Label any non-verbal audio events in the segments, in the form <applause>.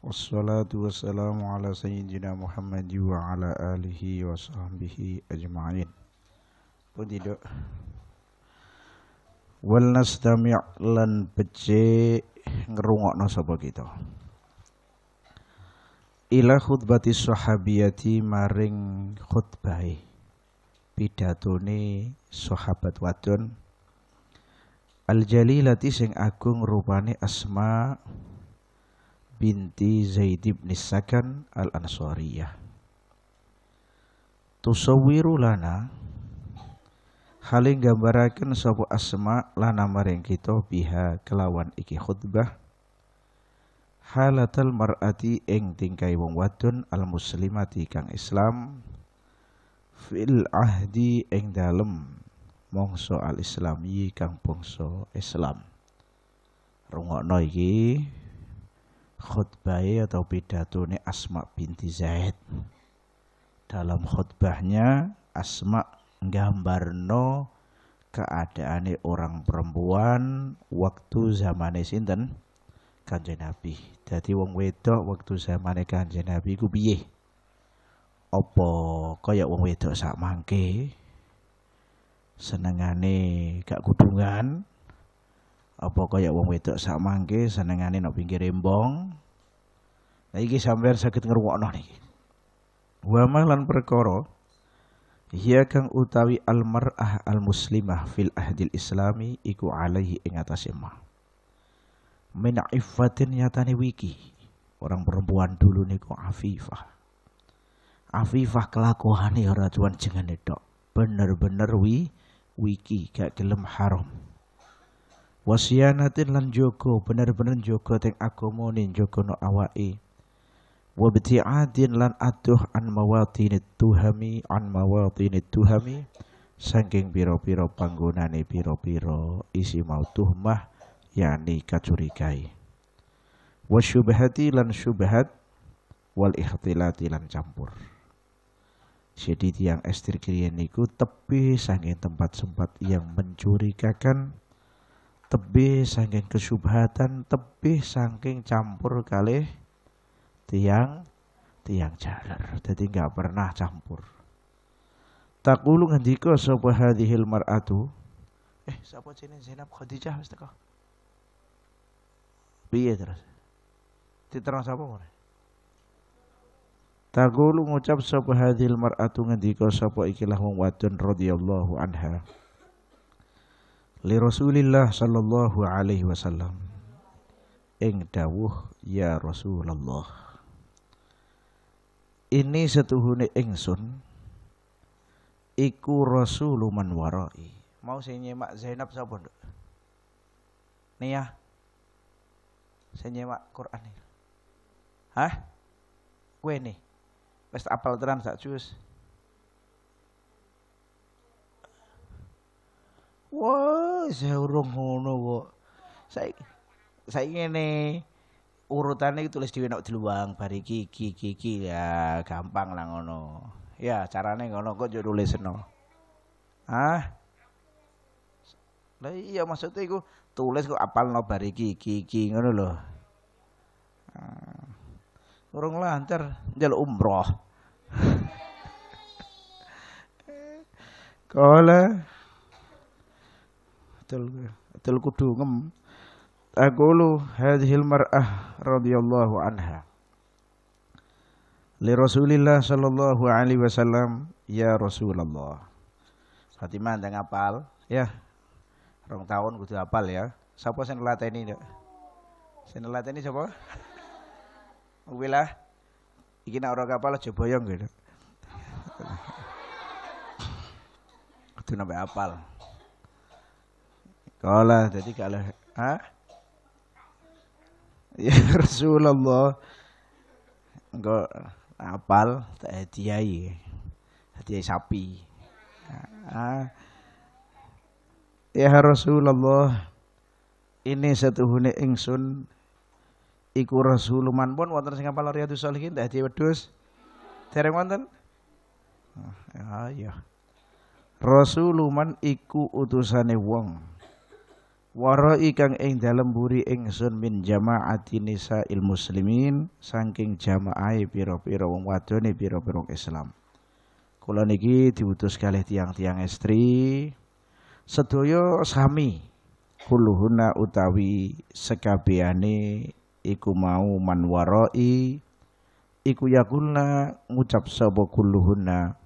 Wassalatu wassalamu ala sayyidina Muhammad wa ala alihi wa sahbihi ajma'in Pun tidak Wal nastami' lan becik ngerungokno sapa kita Ila khutbati sahabiyati maring khutbahi pidatone sahabat wadon Al jalilati sing agung rupane asma' binti Zaid bin Sakan al-Ansariyah. Tusawiru lana Haling gambaraken sabu asma lana maring kita biha kelawan iki khutbah halatal mar'ati ing tingkai wong wadon al muslimati kang Islam fil ahdi ing dalem mongso al islami kang bongso Islam rungokno iki khutbah atau pidato ini Asma binti Zaid. Dalam khutbahnya Asma gambar no keadaan orang perempuan waktu zaman sinten Kanjeng Nabi. Jadi wong wedok waktu zaman Kanjeng Nabi ku biye opo kaya wong wedok sak mangke senengane gak kudungan apa kaya wong wedok sak mangke senengane nang pinggir embong nah iki sampean saged ngrungokno niki wa lan perkara ya kang utawi al al-Muslimah fil ahdil islami iku alaihi ing atase mah min iffatin nyatane wiki orang perempuan dulu niku afifah afifah kelakuane ora tuan jengane tok bener-bener wi wiki gak gelem haram wasianatin lan Joko bener-bener Joko teng aku ning Joko no awake wabti'adin lan atuh an mawatinit tuhami an mawatinit tuhami Sangking piro-piro panggonane piro-piro isi mau tuhmah yani kacurigai wasyubahati lan syubahat wal ikhtilati lan campur jadi tiang estir kriyeniku tepi sangking tempat sempat yang mencurigakan tebih saking kesubhatan tebih saking campur kali tiang tiang jalar jadi nggak pernah campur takulu ngendika sapa hilmar mar'atu eh siapa jeneng Zainab Khadijah wis teko terus diterang sapa mure takulu ngucap sapa hadhil mar'atu ngendika sapa ikilah wong wadon anha li Rasulillah sallallahu alaihi wasallam ing dawuh ya Rasulullah ini setuhune ingsun iku rasulu man warai mau saya nyemak Zainab sapa nduk nih ya saya nyemak Quran hah kue nih wis apal tenan sak jus wah saya urung ngono kok saya saya ngene urutannya tulis di nak diluang bari kiki, iki ya gampang lah ngono ya carane ngono kok yo tulis no ah lah iya maksudnya iku tulis kok apal no bari kiki, iki ngono lho ah. urung lancar njaluk umroh Kala <laughs> betul betul kudu ngem aqulu hadhil mar'ah radhiyallahu anha li Rasulillah sallallahu alaihi wasallam ya Rasulullah Fatimah ndang apal ya rong tahun kudu apal ya sapa sing nglateni ndak sing ini sapa Wilah iki nek ora kapal aja boyong gitu kudu nambah apal Kala jadi kalau ah ya <laughs> Rasulullah engkau apal tak hadiahi hadiah sapi ah, ya Rasulullah ini satu huni ingsun iku rasuluman pun wonten sing apal riyadhus shalihin tak hadiah wedhus dereng wonten ah, ya, ya Rasuluman iku utusane wong Waroi kang ing dalam buri ingsun min jamaati il muslimin saking jamaai piro piro wong wadone piro piro Islam. Kula niki diutus kalih tiang-tiang istri sedoyo sami kuluhuna utawi sekabiani iku mau man waroi iku yakulna ngucap sapa kuluhuna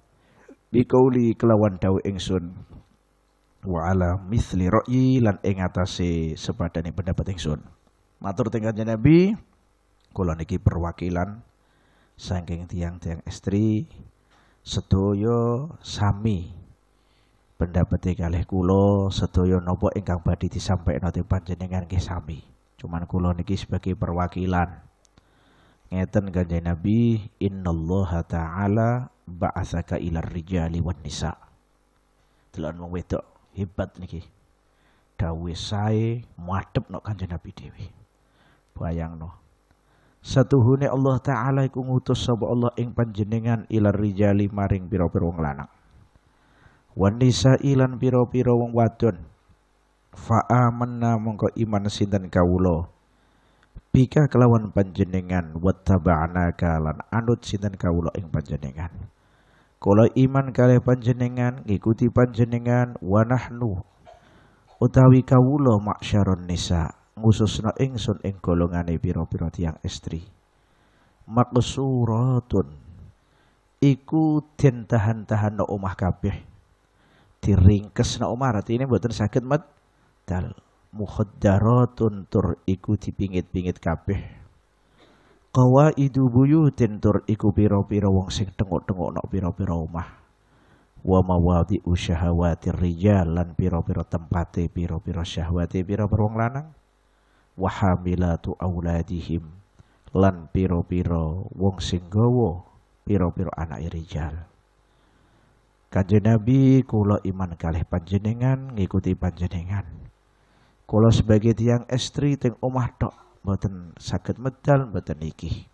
bikauli kelawan eng ingsun wa ala misli royi lan ing atase sepadane pendapat ingsun. Matur teng Kanjeng Nabi, kula niki perwakilan saking tiang-tiang istri sedaya sami pendapat kalih kula sedaya napa ingkang badhe disampaikan ati panjenengan nggih sami. Cuman kula niki sebagai perwakilan. Ngeten Kanjeng Nabi, innallaha ta'ala ba'atsaka ilar rijali wan nisa. Delon wong wedok hebat niki dawe sae madhep nok kanjeng Nabi dhewe bayangno satuhune Allah taala iku ngutus sapa Allah ing panjenengan ilar rijali maring pira-pira wong lanang wan ilan pira-pira wong wadon fa amanna mongko iman sinten kawula bika kelawan panjenengan wattaba'naka lan anut sinten kawula ing panjenengan kula iman kalih panjenengan ngikuti panjenengan wa nahnu utawi kawula maksyarun nisa ngususna ingsun ing golongane pira-pira tiyang istri maqsuratun iku den tahan-tahan no omah kabeh diringkes no omah artine mboten saged medal mukhaddaratun tur iku dipingit-pingit kabeh idu buyu tentur iku piro-piro wong sing tengok-tengok nok piro-piro omah wa mawadi usyahawati rijal lan piro-piro tempate piro-piro syahwati piro piro wong lanang wa hamilatu auladihim lan piro-piro wong sing gawa piro piro anak rijal Kanjeng Nabi kula iman kalih panjenengan ngikuti panjenengan kula sebagai tiang estri teng omah tok mboten sakit medal mboten niki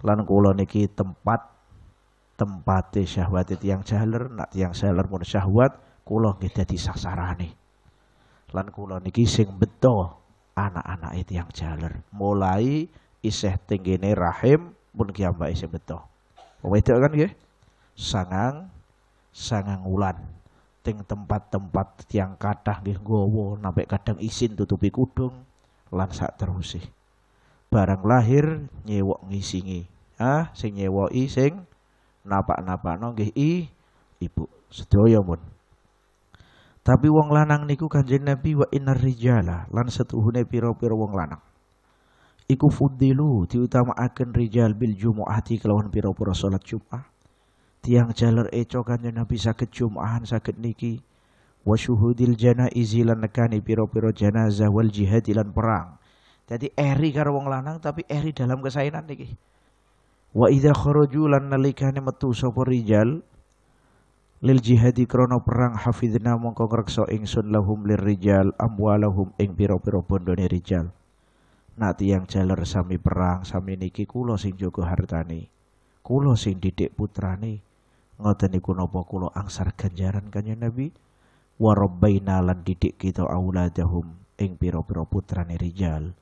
lan kula niki tempat tempate syahwat tiang jaler nak tiang jaler pun syahwat kula nggih dadi sasarane lan kula niki sing beto anak-anak yang jaler mulai tinggi tinggine rahim pun kiamba iseh beto wedok kan nggih sangang sangang ulan ting tempat-tempat tiang kadah gih gowo, nape kadang isin tutupi kudung lan sak terusih. Barang lahir nyewok ngisingi. Ah, sing nyewoki sing napak-napakno nggih i ibu. Sedaya mun. Tapi wong lanang niku Kanjeng Nabi wa innar rijala lan setuhune piro piro wong lanang. Iku fudilu akan rijal bil jumu'ati kelawan pira-pira salat Jumat. Tiang jalur eco Kanjeng Nabi saged Jum'ahan sakit niki wa syuhudil izilan lan nekani piro-piro jenazah wal jihad lan perang. Jadi eri karo wong lanang tapi eri dalam kesainan niki. Wa idza kharaju lan nalikane metu sapa rijal lil jihadi krono perang hafidna mongko ngrekso ingsun lahum lir rijal amwalahum ing piro-piro bondone rijal. Nati yang jalur sami perang sami niki kulo sing jaga hartani. Kula sing didik putrani Ngoten niku napa kula angsar ganjaran kanjeng Nabi wa lan didik kita auladahum ing pira-pira putrane rijal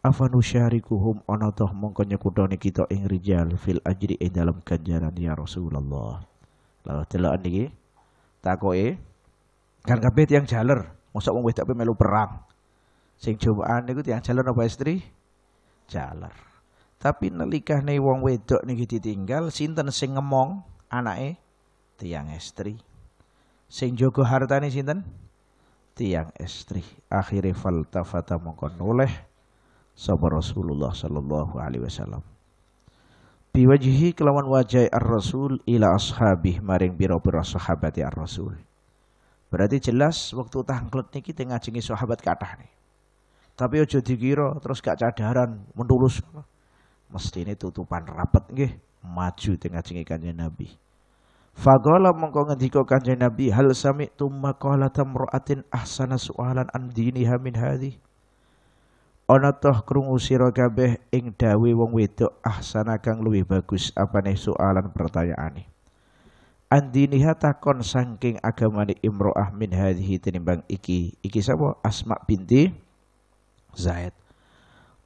afanu syarikuhum ana mongkonya mongko kita ing rijal fil ajri ing dalam ganjaran ya Rasulullah lalu delokan niki takoke kan kabeh yang jaler mosok wong wedok melu perang sing jumaan niku tiang jaler apa istri jaler tapi nelikah nih wong wedok niki ditinggal sinten sing ngemong anake tiang istri sing jogo hartane sinten tiang istri akhire faltafata mongko noleh sapa Rasulullah sallallahu alaihi wasallam biwajihi kelawan wajah ar-rasul ila ashabih maring biro-biro ya ar-rasul berarti jelas waktu tangklet niki tengah ngajengi sahabat kathah nih tapi ojo dikira terus gak cadaran mendulus. mesti ini tutupan rapet nggih maju tengah jengi kanjeng Nabi Fagola mongko ngendika Kanjeng Nabi hal sami tumma qala tamra'atin ahsana su'alan an diniha min hadhi. Ana toh krungu sira kabeh ing dawe wong wedok ahsana kang luwih bagus apane soalan pertanyaane. Andiniha takon saking agamane imro'ah min hadhihi tinimbang iki. Iki sapa? Asma binti Zaid.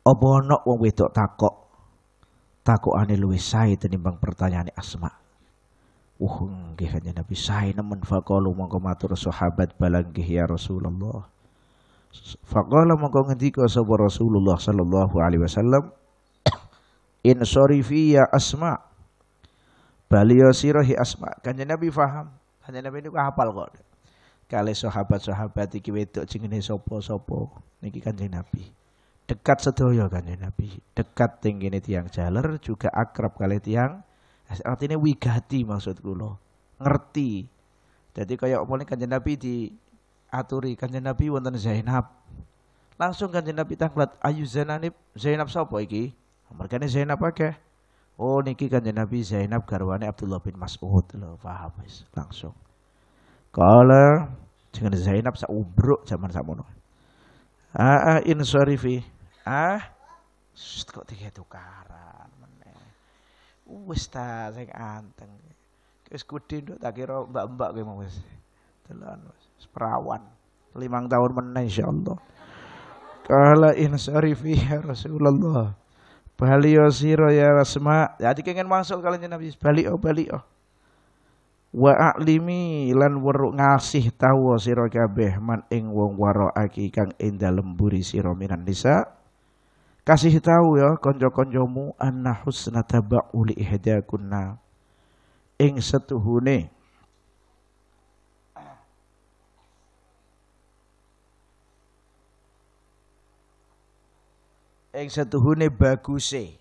Apa ana wong wedok takok takokane luwih sae tinimbang pertanyaane Asma'. Uhung nggih Kanjeng Nabi sae nemen faqalu mongko matur sahabat balang ya Rasulullah. Faqala mongko ngendika sapa Rasulullah sallallahu alaihi wasallam <coughs> in sorifi ya asma baliyo ya sirahi asma Kanjeng Nabi faham Kanjeng Nabi niku hafal kok kali sahabat-sahabat iki wedok jenenge sapa-sapa niki Kanjeng Nabi dekat sedoyo Kanjeng Nabi dekat tinggine tiang jaler juga akrab kali tiang artinya wigati maksudku lo ngerti jadi kayak mulai kanjeng Nabi di aturi kanjeng Nabi wonten Zainab langsung kanjeng Nabi tangklat ayu Zainab Zainab sopo iki mereka ini Zainab pakai oh niki kanjeng Nabi Zainab garwane Abdullah bin Mas'ud lo paham wis langsung kalau dengan Zainab sak zaman zaman sakmono ah insarifi ah, ah kok tiga tukaran wis ta sing anteng wis gede nduk tak kira mbak-mbak kowe mau wis telan wis perawan limang tahun meneh insyaallah Kala insarifi ya Rasulullah. Balio ya siro ya Asma. Jadi ya, kengen masuk kalian Nabi. bali o ya, Wa aklimi lan weru ngasih tahu siro kabeh man ing wong waro aki kang ing dalem buri siro minan nisa kasih tahu ya konco-koncomu anna husna taba'u li ihdakunna ing setuhune ing setuhune baguse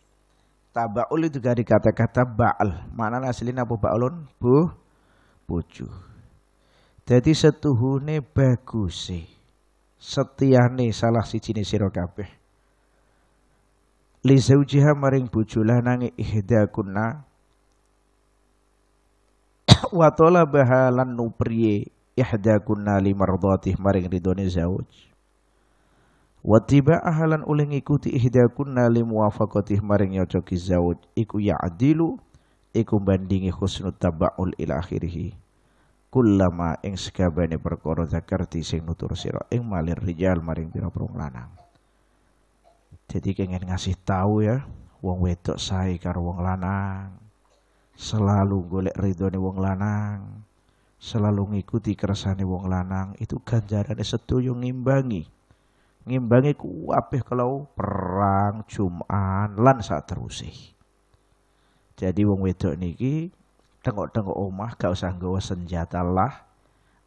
tabaul itu dari dikata kata baal mana aslinya apa baalun bu bucu jadi setuhune baguse setiane salah si jenis sirokabeh li zaujiha maring bujulah nangi ihda kunna <coughs> wa talabaha bahalan nupriye ihda kunna li mardhatih maring ridone zauj wa tiba ahalan uling ikuti ihda kunna li muwafaqatih maring yocoki zauj iku ya'dilu iku bandingi khusnut tabaul ila akhirihi kullama ing sekabane perkara zakarti sing nutur sira ing malir rijal maring pira-pira lanang jadi kengen ngasih tahu ya, wong wedok saya karo wong lanang. Selalu golek nih wong lanang, selalu ngikuti keresane wong lanang, itu ganjaran ganjarane yang ngimbangi. Ngimbangi kuapih kalau perang, Jumaan lan saat terusih. Jadi wong wedok niki tengok-tengok omah gak usah gawa senjata lah.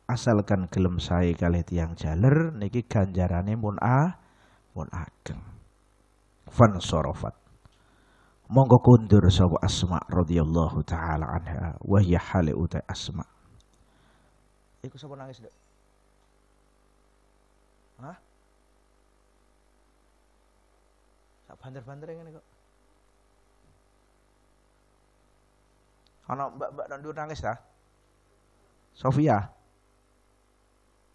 Asalkan gelem saya kali tiang jaler niki ganjarannya mun a ah, mun ageng fan sorofat. Monggo kundur sapa Asma radhiyallahu taala anha wa hiya hale uta Asma. Iku sapa nangis, Dek? Hah? Sak banter-banter ngene kok. Ana mbak-mbak nandur nangis ta? Sofia.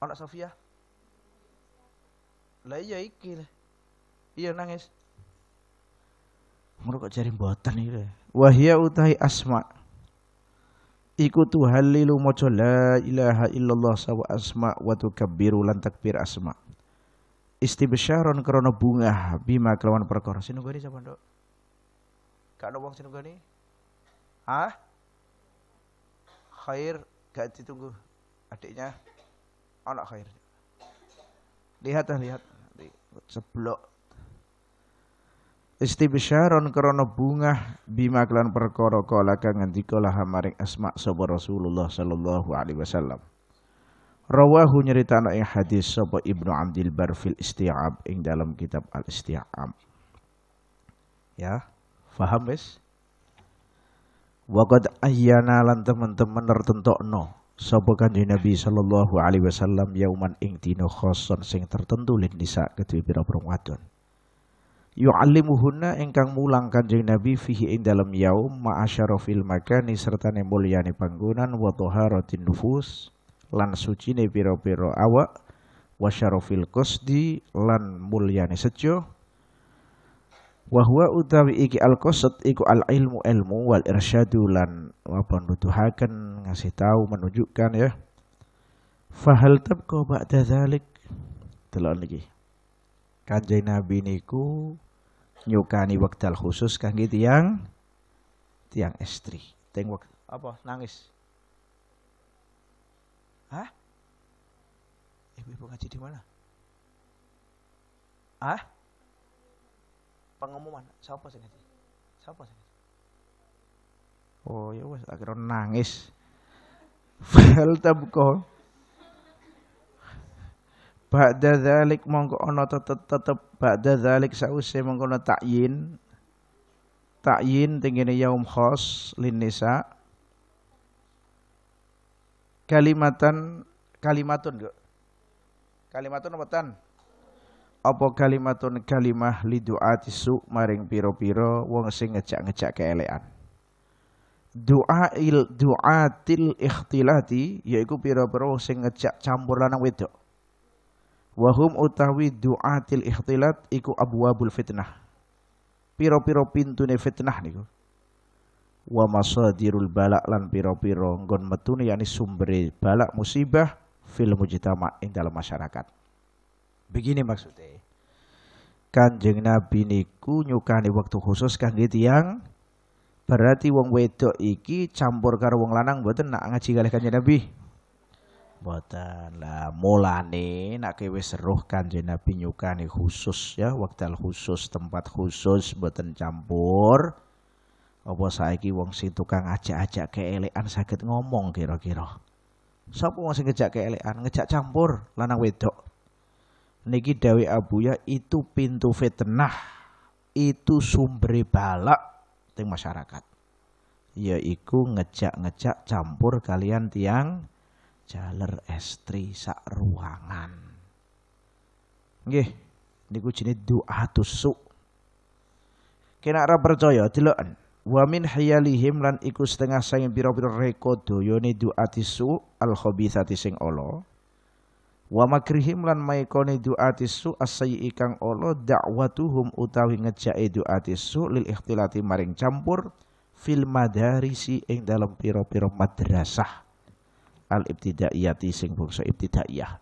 Ana Sofia. Lah iya iki. Iya nangis. Ngono kok jari mboten iki. Wahya utahi asma. Iku tuhalilu maca la ilaha illallah sawa asma wa tukabbiru lan takbir asma. Istibsyaron krana bunga bima kelawan perkara. Sinunggone sapa, Nduk? Gak ono wong sinunggone? Hah? Khair gak ditunggu adiknya. Anak khair. Lihat lihat. Seblok istibsyaron krana bungah bima kelan perkara kala kang ngendika maring asma sapa Rasulullah sallallahu alaihi wasallam rawahu nyeritana ing hadis sapa Ibnu Abdul Bar fil Isti'ab ing dalam kitab Al Isti'ab ya faham wis Waqad ayyana lan teman-teman no sapa kanjeng Nabi sallallahu alaihi wasallam yauman ing dina khosson sing tertentu lin nisa kedue pira-pira wadon yu'allimuhunna ingkang mulang kanjeng Nabi fihi ing dalam yaum fil makani serta ne mulyani panggonan wa taharatin nufus lan sucine pira-pira awak wa syarofil qasdi lan mulyani sejo wa huwa utawi iki al qasd iku al ilmu ilmu wal irsyadu lan apa ngasih tahu menunjukkan ya fahal tabqa ba'da dzalik delok niki Kanjeng Nabi niku nyukani wekdal khusus kangge tiang tiang istri. Teng apa nangis? Hah? Ibu-ibu ngaji di mana? Hah? Pengumuman. Siapa sih ngaji? Siapa sih? Oh ya wes akhirnya nangis. <laughs> Fal tabko Ba'da dzalik mongko ono tetep-tetep ba'da dzalik sause mongko ana takyin. Takyin tengene yaum khos lin nisa. Kalimatan kalimatun kok. Kalimatun apa tan? Apa kalimatun kalimah liduati su maring piro-piro wong sing ngejak-ngejak keelean. doa til ikhtilati yaiku piro-piro sing ngejak campur lanang wedok Wahum utawi du'atil ikhtilat iku abwabul fitnah. Piro-piro pintu ne fitnah niku. Wa masadirul balak lan piro-piro nggon metune yani sumberi balak musibah fil mujtama ing dalam masyarakat. Begini maksudnya. Kanjeng Nabi niku nyukani waktu khusus kan gitu yang berarti wong wedok iki campur karo wong lanang mboten nak ngaji kalih Kanjeng Nabi. Mboten lah nih nak kewe seruh Kanjeng Nabi nyukani khusus ya wekdal khusus tempat khusus mboten campur apa saiki wong sing tukang ajak-ajak keelean sakit ngomong kira-kira sapa wong sing ngejak keelean, ngejak campur lanang wedok niki dawe abuya itu pintu fitnah itu sumber balak teng masyarakat yaiku ngejak-ngejak campur kalian tiang jaler estri sak ruangan nggih niku jenenge doa tusuk. kena ora percaya deloken wa min hayalihim lan iku setengah sange pira-pira reko doyone doa tisu al khabithati sing ala wa makrihim lan maikone doa tisu asayi ikang ala dakwatuhum utawi ngejake doa tisu lil ikhtilati maring campur fil madarisi ing dalam pira-pira madrasah al ibtidaiyati sing bangsa ibtidaiyah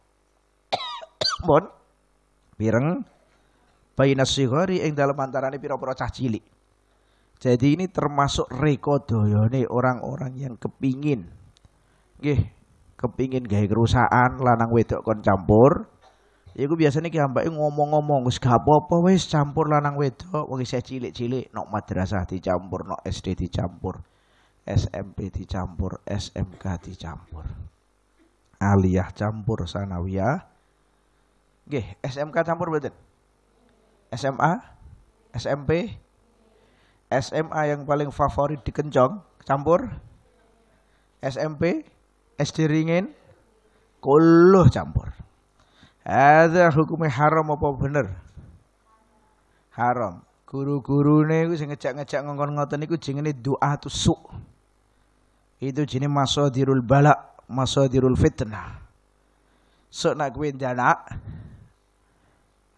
mun pireng baina sigari ing dalem antarane pira-pira cah cilik jadi ini termasuk reko doyone orang-orang yang kepingin nggih kepingin gawe kerusakan lanang wedok kon campur Iku biasanya ki ngomong-ngomong wis gak apa-apa wis campur lanang wedok wong isih cilik-cilik nok madrasah dicampur nok SD dicampur SMP dicampur, SMK dicampur. Aliyah campur sanawiyah. Nggih, SMK campur betul. SMA, SMP, SMA yang paling favorit di Kencong campur SMP, SD ringin, kuluh campur. Ada hukumnya haram apa bener? Haram. guru guru iku sing ngejak-ngejak ngongkon ngoten iku jenenge doa tusuk. Itu jenis masadirul bala, masadirul fitnah. So nak kuwi jana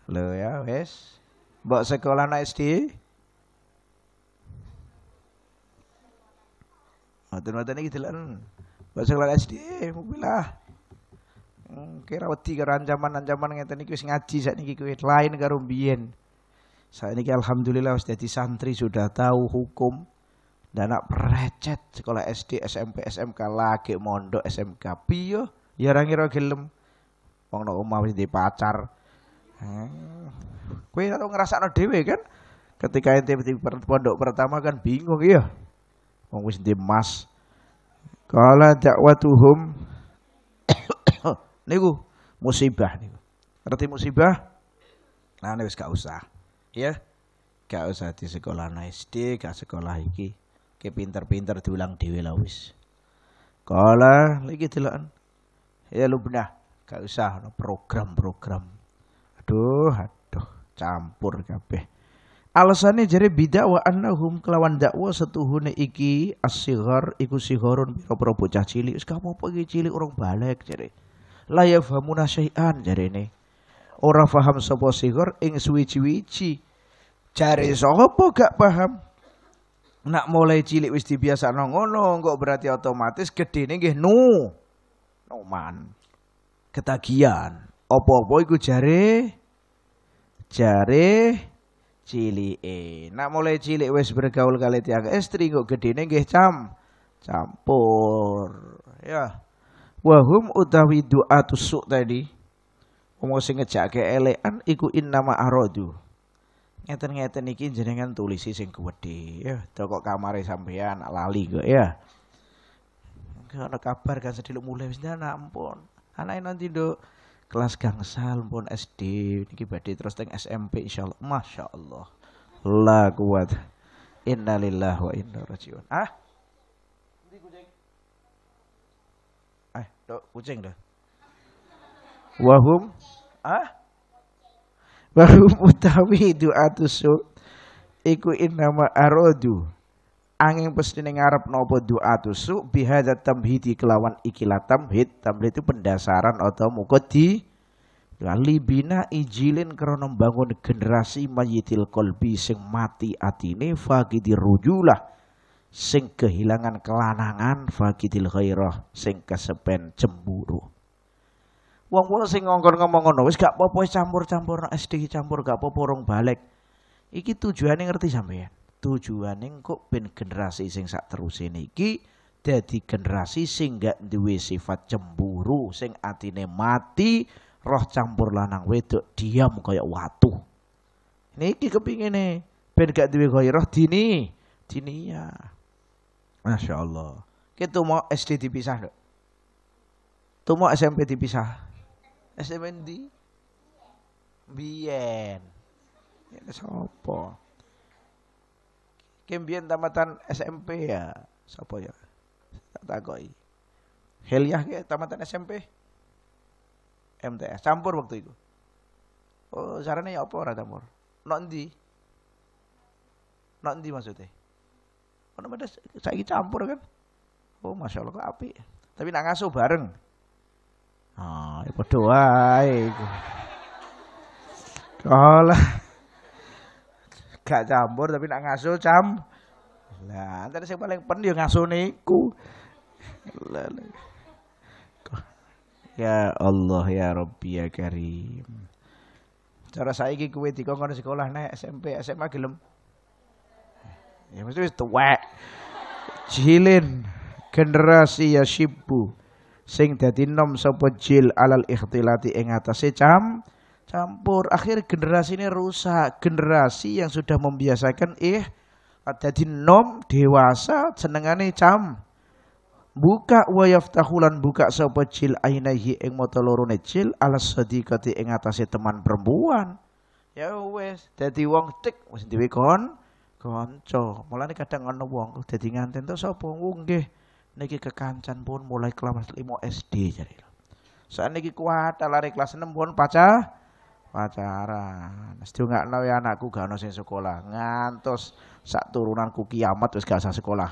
Lo ya, wes. Mbok sekolah nak SD. Mboten-mboten iki dilen. Mbok sekolah SD, mobilah. Hmm, kira wedi karo ancaman-ancaman ngeten iki wis ngaji sakniki kuwi lain karo mbiyen. Saat ini alhamdulillah sudah di santri sudah tahu hukum, dan nak recet sekolah SD, SMP, SMK lagi mondok SMK piyo ya ora ngira gelem wong nek omah wis pacar hmm. kowe ora ngrasakno dhewe kan ketika ente di pondok pertama kan bingung iya wong wis di mas kala dakwatuhum <coughs> niku musibah niku ngerti musibah nah wis gak usah ya gak usah di sekolah SD gak sekolah iki ke pinter-pinter diulang dhewe lah wis. Kala iki delokan. Ya lubnah, gak usah program-program. Aduh, aduh, campur kape. Alasannya jadi bidak wa annahum kelawan dakwa setuhune iki asigar iku sighorun pira-pira bocah cilik. kamu apa iki cilik orang balik jadi La yafhamuna syai'an jare ne. Ora paham sapa sighar ing suwi wici Jare sapa gak paham? nak mulai cilik wis dibiasa ngono kok berarti otomatis gede nih gih nu noman ketagihan opo opo iku jare jare e. nak mulai cilik wis bergaul kali tiang istri kok nih gih cam campur ya wahum utawi doa tusuk tadi wong sing ngejake elekan iku in nama aradu ngeten-ngeten iki jenengan tulisi sing di ya toko kamare sampean lali kok ya ada kabar kan sediluk mulai wis anak ampun anake nanti do kelas gangsal pun SD niki badhe terus teng SMP insyaallah masyaallah la kuat innalillahi wa inna rajiun ah eh dok kucing dah wahum ah <laughs> baru mutawi doa tusuk iku innama arodu angin pasti ngarep nopo doa tusuk bihada tamhidi kelawan ikila tamhid tamhid itu pendasaran atau mukoti libina ijilin krono membangun generasi mayitil kolbi sing mati atine fagidi rujulah sing kehilangan kelanangan fagidil khairah sing kesepen cemburu Wong kula sing ngongkon ngomong ngono wis gak apa-apa campur-campur SD campur gak apa-apa rong balik. Iki tujuane ngerti sampeyan Tujuane kok ben generasi sing sak ini niki dadi generasi sing gak duwe sifat cemburu sing atine mati roh campur lanang wedok diam kaya watu. Niki kepingine ben gak duwe ghairah dini, dini ya. Masya Allah. Kita mau SD dipisah, Tuh mau SMP dipisah. SMD, di Bien. Ya sapa? Kim Bien tamatan SMP ya. Sopo ya? Tak takoki. Heliah ke tamatan SMP? MTS campur waktu itu. Oh, sarana ya apa ora tamur? Nok ndi? Nok ndi maksudnya? Ono medes saya campur kan? Oh, Masya Allah kok api. Tapi nak ngasuh bareng. Ah, ya padha wae Kala <laughs> gak campur tapi nak ngasuh cam. Lah, antara sing paling pen yo ngasuh niku. Ya Allah ya Rabbi ya Karim. Cara saiki kowe di sekolah naik SMP SMA gelem. Ya mesti wis tuwek. Jilin generasi ya sibu sing dadi nom sapa jil alal ikhtilati ing atase cam campur akhir generasi ini rusak generasi yang sudah membiasakan eh di nom dewasa senengane cam buka wa yaftahulan buka sapa jil ainaihi ing mata lorone jil alas sadiqati ing atase teman perempuan ya wes dadi wong tik wis duwe kon kanca mulane kadang ana wong dadi nganten to sapa nggih niki kekancan pun mulai kelas 5 SD jadi saat niki kuat lari kelas 6 pun pacar pacaran setuju nggak nawi ya anakku gak nau sekolah ngantos sak turunanku kiamat terus gak usah sekolah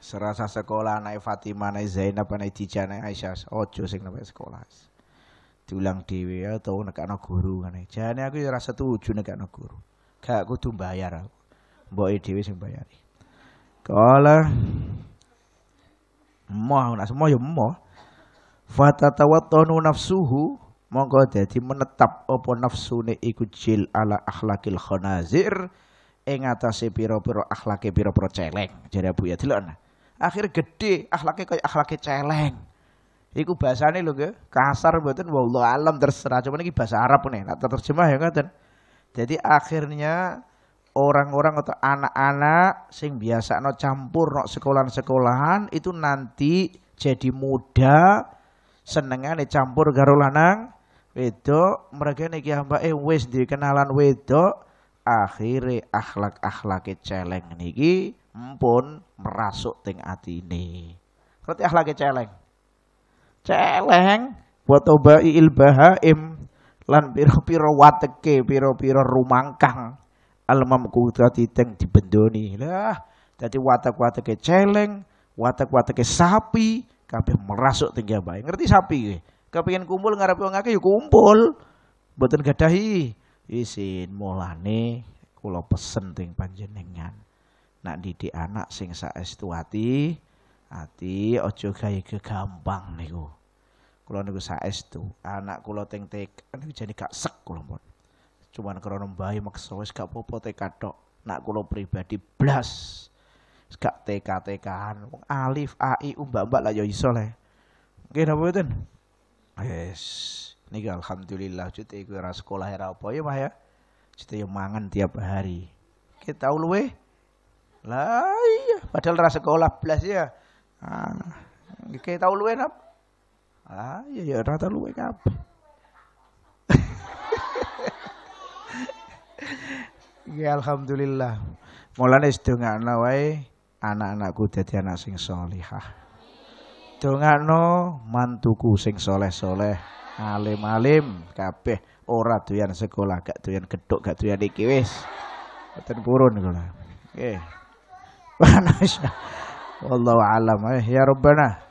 serasa sekolah naik Fatimah naik Zainab naik Tija naik Aisyah ojo sing naik sekolah diulang dewi ya tau anak guru kan Jadi aku ya rasa tuju anak guru gak tuh bayar aku mbok dewi sing bayari Kala mau nak semua ya moh. Fatatawatonu nafsuhu mongko jadi menetap apa ni iku jil ala akhlakil khonazir, ing atase piro piro akhlake piro-piro celeng Jadi abu ya delok nah. akhir gede akhlaknya kayak akhlaknya celeng iku bahasane lho ke kasar buatin. wallahu alam terserah cuman ini bahasa Arab nih nak terjemah ya kan. jadi akhirnya orang-orang atau anak-anak sing biasa no campur no sekolahan-sekolahan itu nanti jadi muda senengnya nih campur garu lanang wedo mereka nih mbak eh wes di kenalan wedo akhirnya akhlak akhlaknya celeng niki pun merasuk ting ini. berarti akhlaknya celeng? Celeng buat tobai il lan piro-piro wateke, piro-piro rumangkang almam kudrati teng dibendoni. Lah, Jadi watak watak e celeng, watak watak ke sapi kape merasuk tinggi apa Ngerti sapi kuwi? kepingin kumpul ngarap uang ngake yuk ya kumpul. Mboten gadahi isin mulane kulo pesen ting panjenengan. Nak didik anak sing saestu hati ati aja gawe gampang niku. Kula niku tu, anak kulo teng TK anu jadi kak sek kulo pun cuman krono mbahe maksa wis gak popo TK tok nak kula pribadi blas gak TK-TKan wong alif u mbak-mbak lah yo ya iso le nggih napa es ini niki alhamdulillah cuti iku ora sekolah era apa iya, ya mah ya cuti yo mangan tiap hari kita tau luwe lah iya padahal ora sekolah blas ya ah kita tau luwe napa ah iya ya ora tau luwe kabeh Ya alhamdulillah. Mulane sedongakno wae anak-anakku dadi anak sing salihah. Dongakno mantuku sing soleh-soleh, alim-alim kabeh ora doyan sekolah, gak doyan gedhok, gak doyan iki wis. Mboten purun kula. Nggih. <laughs> Wallahu alam. Ya Rabbana